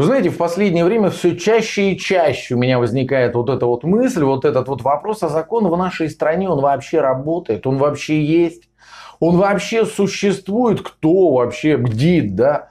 Вы знаете, в последнее время все чаще и чаще у меня возникает вот эта вот мысль, вот этот вот вопрос, о закон в нашей стране, он вообще работает, он вообще есть, он вообще существует, кто вообще бдит, да,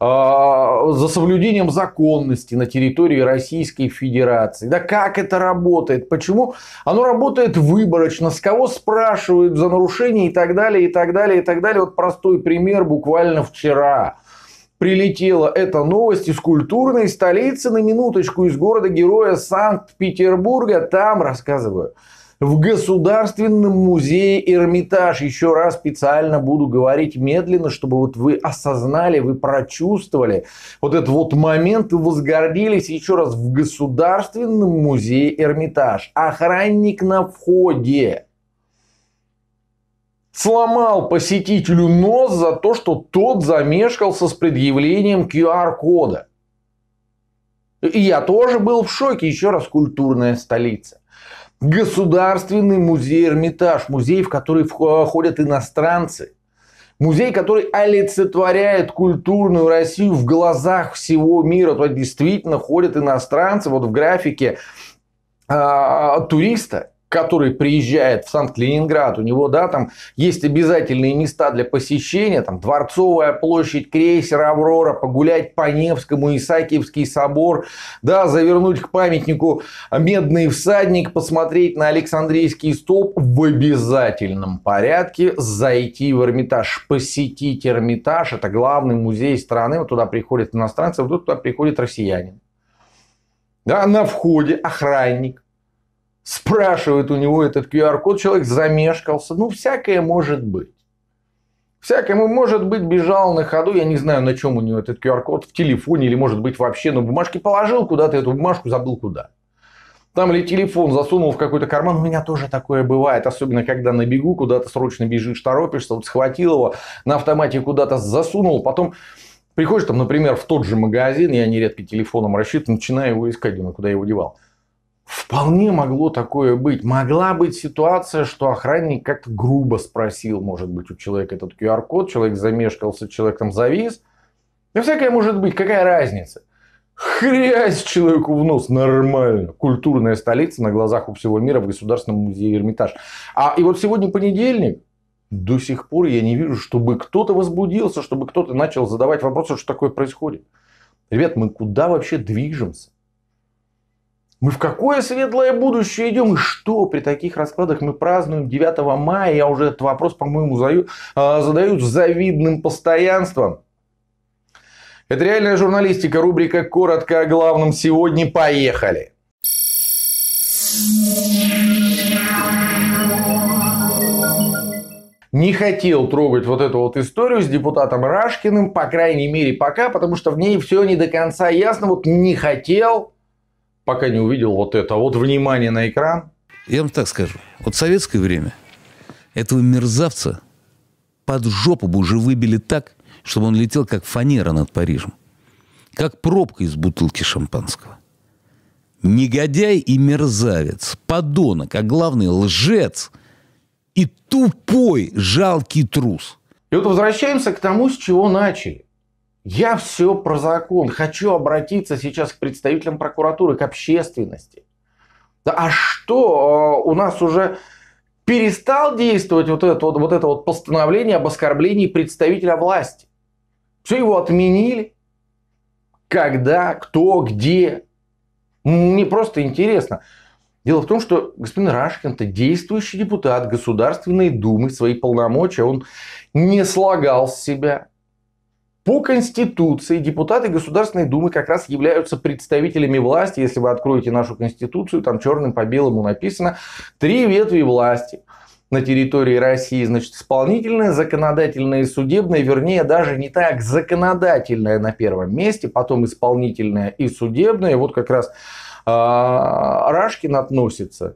а, за соблюдением законности на территории Российской Федерации. Да как это работает? Почему оно работает выборочно? С кого спрашивают за нарушение и так далее, и так далее, и так далее. Вот простой пример буквально вчера прилетела эта новость из культурной столицы на минуточку из города-героя Санкт-Петербурга. Там, рассказываю, в Государственном музее Эрмитаж. Еще раз специально буду говорить медленно, чтобы вот вы осознали, вы прочувствовали вот этот вот момент и возгордились. Еще раз, в Государственном музее Эрмитаж. Охранник на входе сломал посетителю нос за то, что тот замешкался с предъявлением QR-кода. И я тоже был в шоке. Еще раз, культурная столица. Государственный музей Эрмитаж. Музей, в который входят иностранцы. Музей, который олицетворяет культурную Россию в глазах всего мира. Туда действительно ходят иностранцы. Вот в графике а, туриста который приезжает в Санкт-Ленинград, у него, да, там есть обязательные места для посещения, там Дворцовая площадь, крейсер Аврора, погулять по Невскому, Исаакиевский собор, да, завернуть к памятнику Медный всадник, посмотреть на Александрийский столб в обязательном порядке, зайти в Эрмитаж, посетить Эрмитаж, это главный музей страны, вот туда приходят иностранцы, вот туда приходит россиянин. Да, на входе охранник, спрашивает у него этот QR-код, человек замешкался. Ну, всякое может быть. всякое может быть, бежал на ходу, я не знаю, на чем у него этот QR-код, в телефоне или, может быть, вообще на бумажке положил куда-то, эту бумажку забыл куда. Там или телефон засунул в какой-то карман. У меня тоже такое бывает. Особенно, когда на бегу куда-то срочно бежишь, торопишься. Вот схватил его, на автомате куда-то засунул. Потом приходишь, там, например, в тот же магазин. Я нередко телефоном рассчитываю, начинаю его искать. Думаю, куда я его девал. Вполне могло такое быть. Могла быть ситуация, что охранник как-то грубо спросил, может быть, у человека этот QR-код, человек замешкался, человек там завис. Да всякое может быть, какая разница. Хрясь человеку в нос, нормально. Культурная столица на глазах у всего мира в Государственном музее Эрмитаж. А и вот сегодня понедельник, до сих пор я не вижу, чтобы кто-то возбудился, чтобы кто-то начал задавать вопросы, что такое происходит. Ребят, мы куда вообще движемся? Мы в какое светлое будущее идем? И что при таких раскладах мы празднуем 9 мая? Я уже этот вопрос, по-моему, а, задаю с завидным постоянством. Это реальная журналистика, рубрика «Коротко о главном сегодня». Поехали! не хотел трогать вот эту вот историю с депутатом Рашкиным, по крайней мере пока, потому что в ней все не до конца ясно. Вот не хотел, пока не увидел вот это. А вот внимание на экран. Я вам так скажу. Вот в советское время этого мерзавца под жопу бы уже выбили так, чтобы он летел как фанера над Парижем. Как пробка из бутылки шампанского. Негодяй и мерзавец, подонок, а главный лжец и тупой жалкий трус. И вот возвращаемся к тому, с чего начали. Я все про закон. Хочу обратиться сейчас к представителям прокуратуры, к общественности. Да, а что э, у нас уже перестал действовать вот это вот, вот это вот постановление об оскорблении представителя власти? Все его отменили. Когда, кто, где? Мне просто интересно. Дело в том, что господин Рашкин-то действующий депутат Государственной Думы, свои полномочия он не слагал с себя. По Конституции депутаты Государственной Думы как раз являются представителями власти. Если вы откроете нашу Конституцию, там черным по белому написано «Три ветви власти» на территории России, значит, исполнительная, законодательная и судебная, вернее, даже не так, законодательная на первом месте, потом исполнительная и судебная. Вот как раз э, Рашкин относится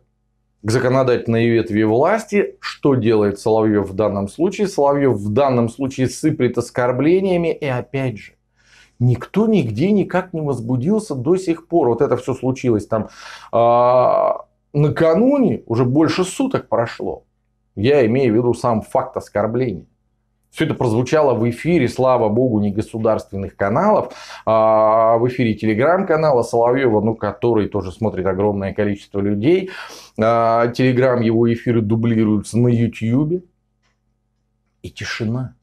к законодательной ветви власти. Что делает Соловьев в данном случае? Соловьев в данном случае сыплет оскорблениями. И опять же, никто нигде никак не возбудился до сих пор. Вот это все случилось там а, накануне, уже больше суток прошло. Я имею в виду сам факт оскорбления. Все это прозвучало в эфире, слава богу, не государственных каналов, а, а в эфире телеграм-канала Соловьева, ну, который тоже смотрит огромное количество людей. А, телеграм его эфиры дублируются на Ютьюбе. И тишина.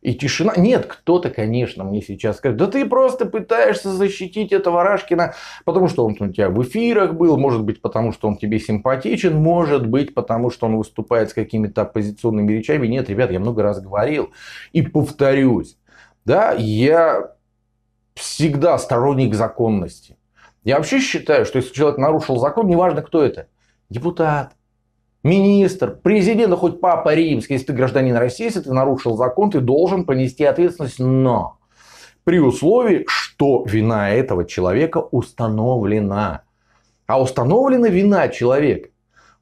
И тишина. Нет, кто-то, конечно, мне сейчас скажет, да ты просто пытаешься защитить этого Рашкина, потому что он у тебя в эфирах был, может быть, потому что он тебе симпатичен, может быть, потому что он выступает с какими-то оппозиционными речами. Нет, ребят, я много раз говорил и повторюсь, да, я всегда сторонник законности. Я вообще считаю, что если человек нарушил закон, неважно кто это, депутат, министр, президент, хоть папа римский, если ты гражданин России, если ты нарушил закон, ты должен понести ответственность, но при условии, что вина этого человека установлена. А установлена вина человека.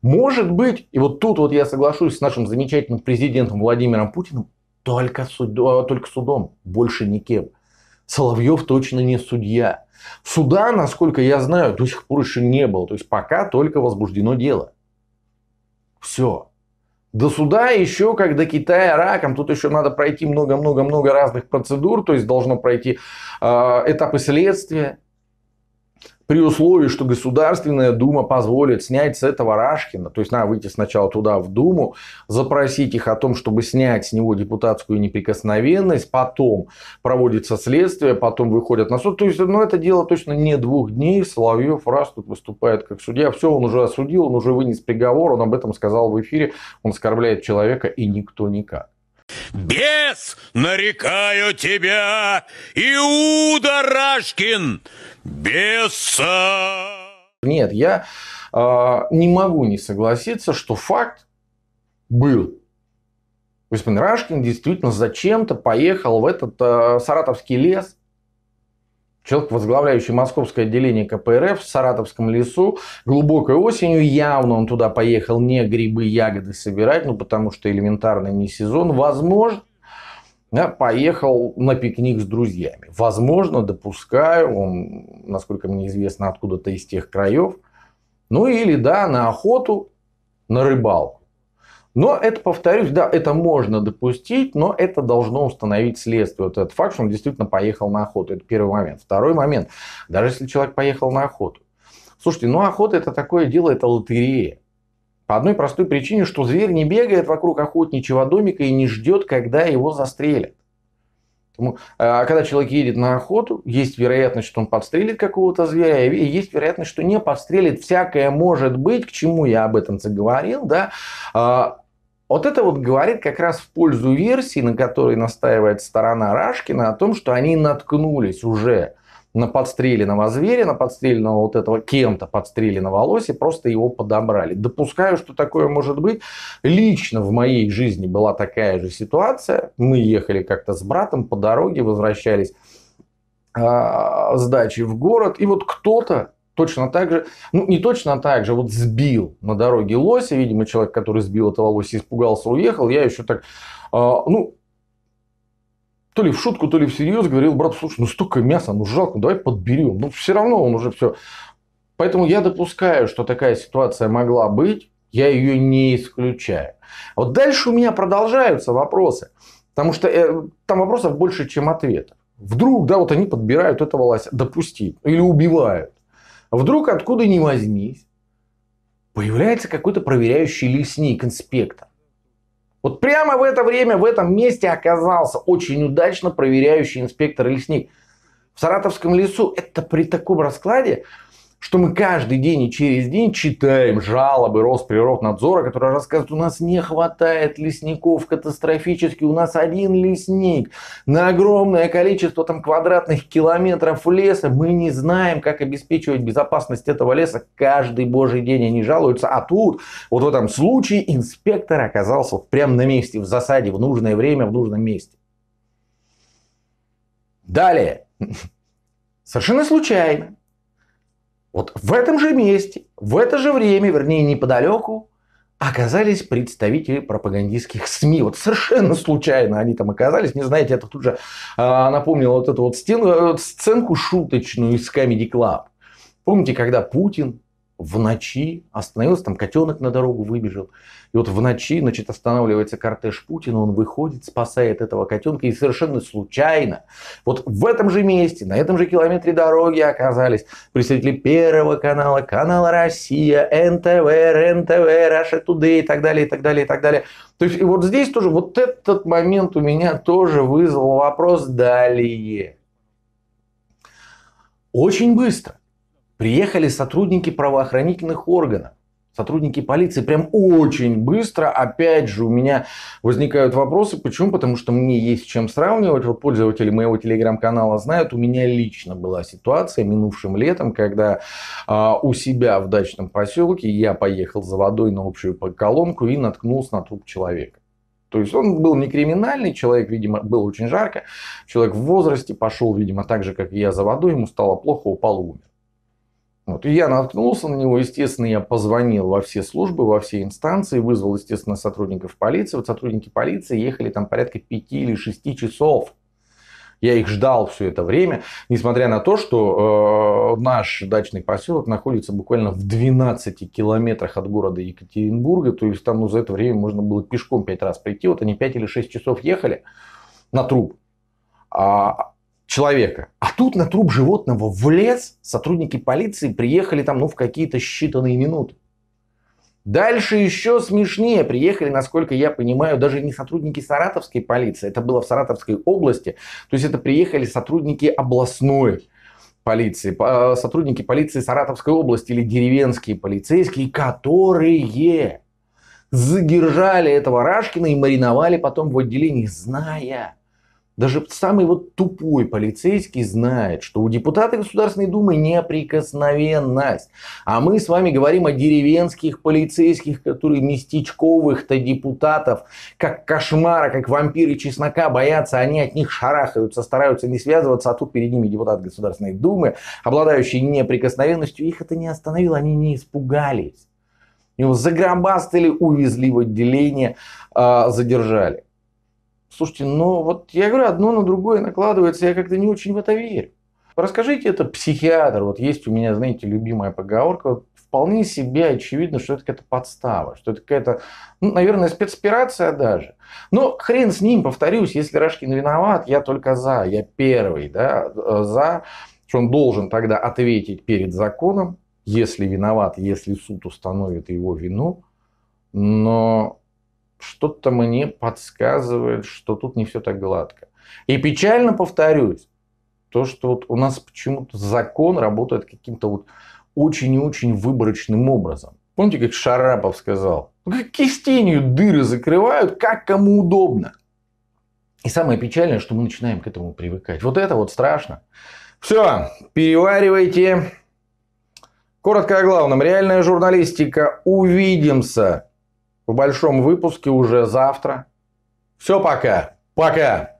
Может быть, и вот тут вот я соглашусь с нашим замечательным президентом Владимиром Путиным, только, суд, а, только судом, больше никем. Соловьев точно не судья. Суда, насколько я знаю, до сих пор еще не было. То есть пока только возбуждено дело. Все. До суда еще, как до Китая раком, тут еще надо пройти много-много-много разных процедур, то есть должно пройти э, этапы следствия, при условии, что Государственная Дума позволит снять с этого Рашкина, то есть надо выйти сначала туда в Думу, запросить их о том, чтобы снять с него депутатскую неприкосновенность, потом проводится следствие, потом выходят на суд. То есть, ну, это дело точно не двух дней. Соловьев раз тут выступает как судья. Все, он уже осудил, он уже вынес приговор, он об этом сказал в эфире, он оскорбляет человека и никто никак. Бес, нарекаю тебя, Иуда Рашкин, беса. Нет, я э, не могу не согласиться, что факт был. Господин Рашкин действительно зачем-то поехал в этот э, саратовский лес. Человек, возглавляющий московское отделение КПРФ в Саратовском лесу, глубокой осенью явно он туда поехал не грибы, ягоды собирать, ну потому что элементарно не сезон. Возможно, да, поехал на пикник с друзьями. Возможно, допускаю, он, насколько мне известно, откуда-то из тех краев. Ну или, да, на охоту, на рыбалку. Но это, повторюсь, да, это можно допустить, но это должно установить следствие. Вот этот факт, что он действительно поехал на охоту. Это первый момент. Второй момент. Даже если человек поехал на охоту. Слушайте, ну охота это такое дело, это лотерея. По одной простой причине, что зверь не бегает вокруг охотничьего домика и не ждет, когда его застрелят. А, а когда человек едет на охоту, есть вероятность, что он подстрелит какого-то зверя, и есть вероятность, что не подстрелит. Всякое может быть, к чему я об этом заговорил. Да? А, вот это вот говорит как раз в пользу версии, на которой настаивает сторона Рашкина, о том, что они наткнулись уже на подстреленного зверя, на подстреленного вот этого кем-то подстреленного лоси, просто его подобрали. Допускаю, что такое может быть. Лично в моей жизни была такая же ситуация. Мы ехали как-то с братом по дороге, возвращались а, с дачи в город, и вот кто-то точно так же, ну не точно так же, вот сбил на дороге лося, видимо, человек, который сбил этого лося, испугался, уехал, я еще так, э, ну, то ли в шутку, то ли всерьез говорил, брат, слушай, ну столько мяса, ну жалко, давай подберем. Ну все равно он уже все. Поэтому я допускаю, что такая ситуация могла быть, я ее не исключаю. А вот дальше у меня продолжаются вопросы, потому что э, там вопросов больше, чем ответов. Вдруг, да, вот они подбирают этого лося, допустим, или убивают. А вдруг откуда ни возьмись, появляется какой-то проверяющий лесник, инспектор. Вот прямо в это время в этом месте оказался очень удачно проверяющий инспектор лесник. В Саратовском лесу это при таком раскладе что мы каждый день и через день читаем жалобы Росприроднадзора, которые рассказывают, у нас не хватает лесников катастрофически, у нас один лесник на огромное количество там, квадратных километров леса, мы не знаем, как обеспечивать безопасность этого леса, каждый божий день они жалуются, а тут вот в этом случае инспектор оказался прямо на месте, в засаде, в нужное время, в нужном месте. Далее. Совершенно случайно вот в этом же месте, в это же время, вернее неподалеку, оказались представители пропагандистских СМИ. Вот совершенно случайно они там оказались. Не знаете, это тут же а, напомнило вот эту вот стену, э, сценку шуточную из Comedy Club. Помните, когда Путин в ночи остановился, там котенок на дорогу выбежал. И вот в ночи, значит, останавливается кортеж Путина, он выходит, спасает этого котенка и совершенно случайно, вот в этом же месте, на этом же километре дороги оказались представители Первого канала, канала Россия, НТВ, РНТВ, Раша Today и так далее, и так далее, и так далее. То есть и вот здесь тоже, вот этот момент у меня тоже вызвал вопрос далее. Очень быстро. Приехали сотрудники правоохранительных органов, сотрудники полиции. Прям очень быстро. Опять же, у меня возникают вопросы. Почему? Потому что мне есть чем сравнивать. Вот пользователи моего телеграм-канала знают. У меня лично была ситуация минувшим летом, когда э, у себя в дачном поселке я поехал за водой на общую колонку и наткнулся на труп человека. То есть он был не криминальный, человек, видимо, было очень жарко, человек в возрасте, пошел, видимо, так же, как и я, за водой, ему стало плохо, упал и умер. Вот. И я наткнулся на него, естественно, я позвонил во все службы, во все инстанции, вызвал, естественно, сотрудников полиции. Вот сотрудники полиции ехали там порядка пяти или шести часов. Я их ждал все это время, несмотря на то, что э, наш дачный поселок находится буквально в 12 километрах от города Екатеринбурга. То есть там ну, за это время можно было пешком пять раз прийти. Вот они 5 или 6 часов ехали на труп. А, человека. А тут на труп животного влез, сотрудники полиции приехали там ну, в какие-то считанные минуты. Дальше еще смешнее. Приехали, насколько я понимаю, даже не сотрудники саратовской полиции. Это было в Саратовской области. То есть это приехали сотрудники областной полиции, э, сотрудники полиции Саратовской области или деревенские полицейские, которые задержали этого Рашкина и мариновали потом в отделении, зная, даже самый вот тупой полицейский знает, что у депутата Государственной Думы неприкосновенность. А мы с вами говорим о деревенских полицейских, которые местечковых-то депутатов, как кошмара, как вампиры чеснока боятся, они от них шарахаются, стараются не связываться, а тут перед ними депутат Государственной Думы, обладающий неприкосновенностью, их это не остановило, они не испугались. Его загробастали, увезли в отделение, а, задержали. Слушайте, но ну вот я говорю, одно на другое накладывается, я как-то не очень в это верю. Расскажите это психиатр. Вот есть у меня, знаете, любимая поговорка. Вот вполне себе очевидно, что это какая-то подстава, что это какая-то, ну, наверное, спецоперация даже. Но хрен с ним, повторюсь, если Рашкин виноват, я только за, я первый, да, э, за, что он должен тогда ответить перед законом, если виноват, если суд установит его вину, но что-то мне подсказывает, что тут не все так гладко. И печально повторюсь, то, что вот у нас почему-то закон работает каким-то вот очень и очень выборочным образом. Помните, как Шарапов сказал? «Ну, как кистенью дыры закрывают, как кому удобно. И самое печальное, что мы начинаем к этому привыкать. Вот это вот страшно. Все, переваривайте. Коротко о главном. Реальная журналистика. Увидимся в большом выпуске уже завтра. Все пока. Пока.